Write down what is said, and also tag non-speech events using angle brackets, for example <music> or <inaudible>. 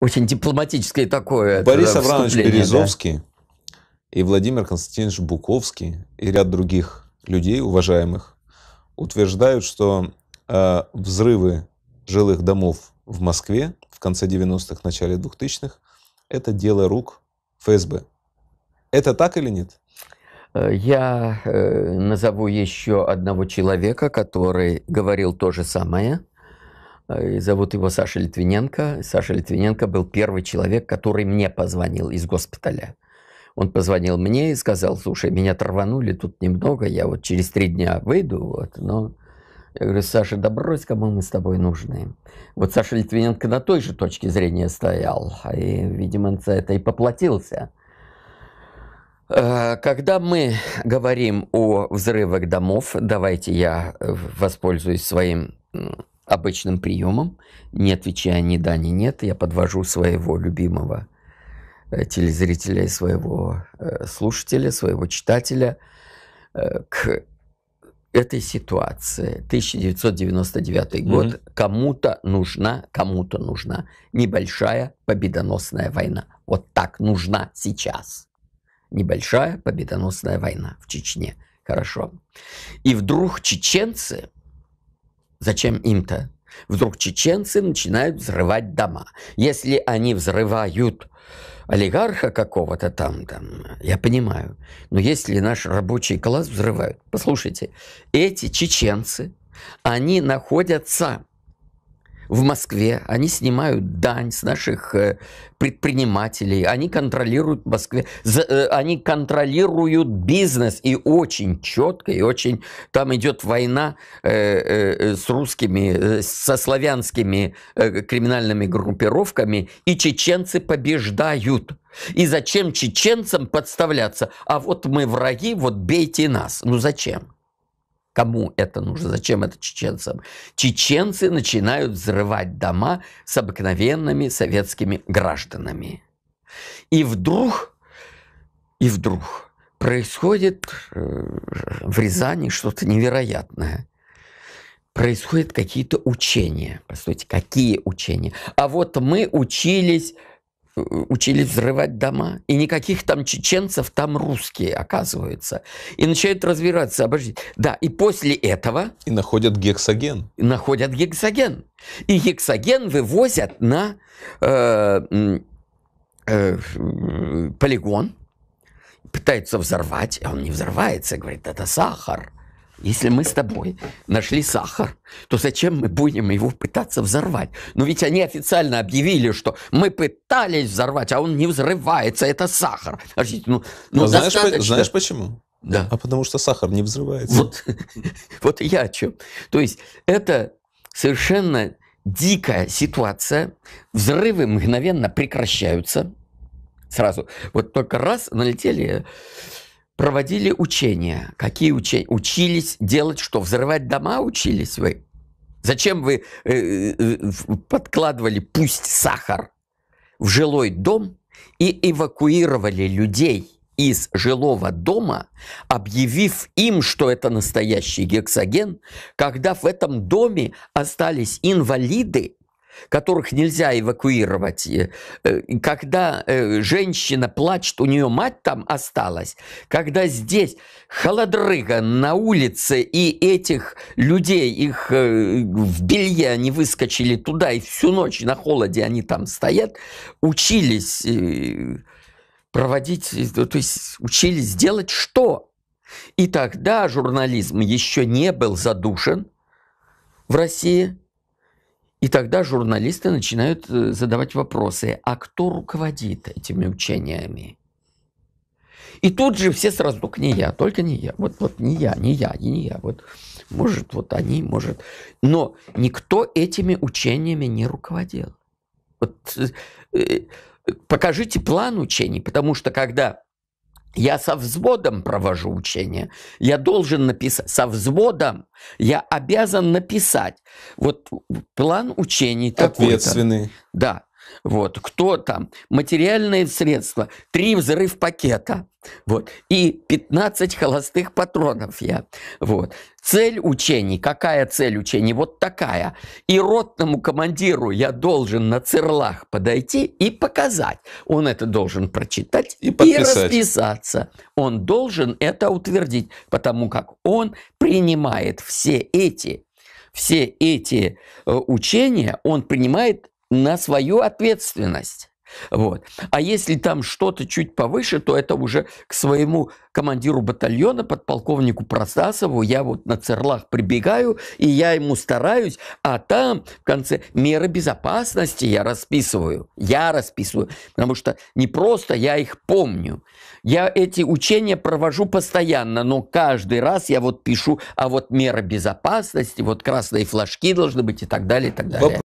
Очень дипломатическое такое. Борис Авраамович Березовский да. и Владимир Константинович Буковский и ряд других людей, уважаемых, утверждают, что э, взрывы жилых домов в Москве в конце 90-х, начале 2000-х – это дело рук ФСБ. Это так или нет? Э, я э, назову еще одного человека, который говорил то же самое – Э, зовут его Саша Литвиненко. Саша Литвиненко был первый человек, который мне позвонил из госпиталя. Он позвонил мне и сказал, слушай, меня траванули тут немного, я вот через три дня выйду, вот, но... Я говорю, Саша, да брось, кому мы с тобой нужны. Вот Саша Литвиненко на той же точке зрения стоял, а и, видимо, за это и поплатился. Э, когда мы говорим о взрывах домов, давайте я э, воспользуюсь своим обычным приемом, не отвечая ни да, ни нет, я подвожу своего любимого э, телезрителя и своего э, слушателя, своего читателя э, к этой ситуации. 1999 год. Mm-hmm. Кому-то нужна, кому-то нужна небольшая победоносная война. Вот так нужна сейчас. Небольшая победоносная война в Чечне. Хорошо. И вдруг чеченцы Зачем им-то? Вдруг чеченцы начинают взрывать дома. Если они взрывают олигарха какого-то там, там, я понимаю. Но если наш рабочий класс взрывают, послушайте, эти чеченцы, они находятся в Москве, они снимают дань с наших э, предпринимателей, они контролируют в Москве, э, они контролируют бизнес и очень четко, и очень там идет война э, с русскими, со славянскими криминальными группировками, и чеченцы побеждают. И зачем чеченцам подставляться? А вот мы враги, вот бейте нас. Ну зачем? Кому это нужно? Зачем это чеченцам? Чеченцы начинают взрывать дома с обыкновенными советскими гражданами. И вдруг, и вдруг происходит э, в Рязани что-то невероятное происходят какие-то учения. Постойте, какие учения? А вот мы учились учили взрывать дома. И никаких там чеченцев, там русские, оказывается. И начинают разбираться, обождите. Да, и после этого... И находят гексоген. Находят гексоген. И гексоген вывозят на э, э, полигон, пытаются взорвать, а он не взрывается, говорит, это сахар. Если мы с тобой нашли сахар, то зачем мы будем его пытаться взорвать? Но ведь они официально объявили, что мы пытались взорвать, а он не взрывается, это сахар. Подождите, а ну, ну, а знаешь, по- знаешь почему? Да. А потому что сахар не взрывается. Вот, <laughs> вот я о чем. То есть это совершенно дикая ситуация. Взрывы мгновенно прекращаются. Сразу. Вот только раз налетели проводили учения. Какие учения? Учились делать что? Взрывать дома учились вы? Зачем вы э, э, э, подкладывали пусть сахар в жилой дом и эвакуировали людей из жилого дома, объявив им, что это настоящий гексоген, когда в этом доме остались инвалиды, которых нельзя эвакуировать. Э, э, когда э, женщина плачет, у нее мать там осталась, когда здесь холодрыга на улице и этих людей, их в белье они выскочили туда, и всю ночь на холоде они там стоят, учились проводить, то есть учились делать что? И тогда журнализм еще не был задушен в России – и тогда журналисты начинают э, задавать вопросы, а кто руководит этими учениями? И тут же все сразу, только не я, только не я, вот, вот не я, не я, не я, вот может, вот они, может. Но никто этими учениями не руководил. Вот, э, э, покажите план учений, потому что когда я со взводом провожу учение. Я должен написать. Со взводом я обязан написать. Вот план учений такой Ответственный. Да. Вот, кто там? Материальные средства. Три взрыв пакета. Вот. И 15 холостых патронов я. Вот. Цель учений. Какая цель учений? Вот такая. И ротному командиру я должен на церлах подойти и показать. Он это должен прочитать и, подписать. и расписаться. Он должен это утвердить, потому как он принимает все эти все эти э, учения он принимает на свою ответственность. Вот. А если там что-то чуть повыше, то это уже к своему командиру батальона, подполковнику Протасову, я вот на церлах прибегаю, и я ему стараюсь, а там в конце меры безопасности я расписываю. Я расписываю, потому что не просто я их помню. Я эти учения провожу постоянно, но каждый раз я вот пишу, а вот меры безопасности, вот красные флажки должны быть и так далее, и так далее.